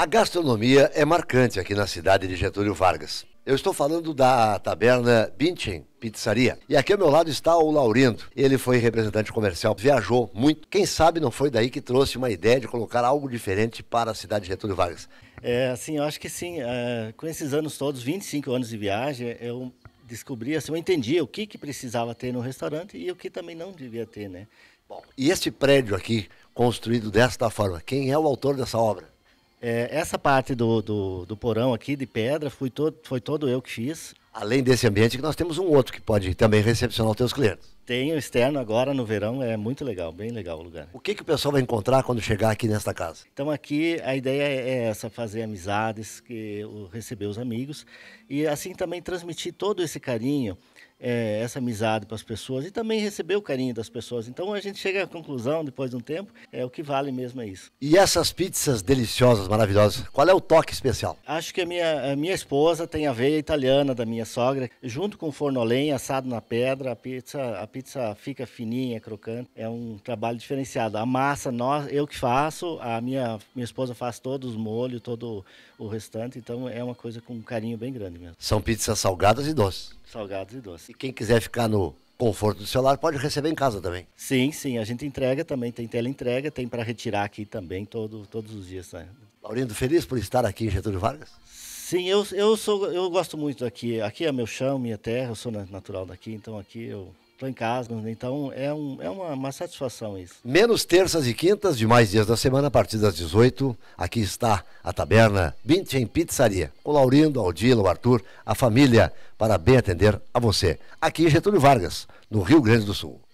A gastronomia é marcante aqui na cidade de Getúlio Vargas. Eu estou falando da taberna Binchen Pizzaria. E aqui ao meu lado está o Laurindo. Ele foi representante comercial, viajou muito. Quem sabe não foi daí que trouxe uma ideia de colocar algo diferente para a cidade de Getúlio Vargas. É, assim, eu acho que sim. É, com esses anos todos, 25 anos de viagem, eu descobri, assim, eu entendi o que, que precisava ter no restaurante e o que também não devia ter, né? Bom, e este prédio aqui, construído desta forma, quem é o autor dessa obra? É, essa parte do, do, do, porão aqui de pedra foi todo, foi todo eu que fiz. Além desse ambiente, que nós temos um outro que pode também recepcionar os teus clientes. Tem o externo agora no verão, é muito legal, bem legal o lugar. O que, que o pessoal vai encontrar quando chegar aqui nesta casa? Então aqui a ideia é essa, fazer amizades, que receber os amigos e assim também transmitir todo esse carinho, é, essa amizade para as pessoas e também receber o carinho das pessoas. Então a gente chega à conclusão, depois de um tempo, é o que vale mesmo é isso. E essas pizzas deliciosas, maravilhosas, qual é o toque especial? Acho que a minha, a minha esposa tem a veia italiana da minha sogra, junto com o forno lenha, assado na pedra, a pizza... A pizza pizza fica fininha, crocante. É um trabalho diferenciado. A massa, nós, eu que faço, a minha, minha esposa faz todos os molhos, todo o restante. Então é uma coisa com um carinho bem grande mesmo. São pizzas salgadas e doces. Salgadas e doces. E quem quiser ficar no conforto do celular, pode receber em casa também. Sim, sim, a gente entrega também, tem tela entrega, tem para retirar aqui também todo, todos os dias. Né? Laurindo, feliz por estar aqui em Getúlio Vargas? Sim, eu, eu, sou, eu gosto muito daqui. Aqui é meu chão, minha terra, eu sou natural daqui, então aqui eu Estou em casa, então é, um, é uma, uma, satisfação isso. Menos terças e quintas, de mais dias da semana, a partir das 18, aqui está a Taberna em Pizzaria, com Laurindo, Aldila, o Arthur, a família, para bem atender a você. Aqui em Getúlio Vargas, no Rio Grande do Sul.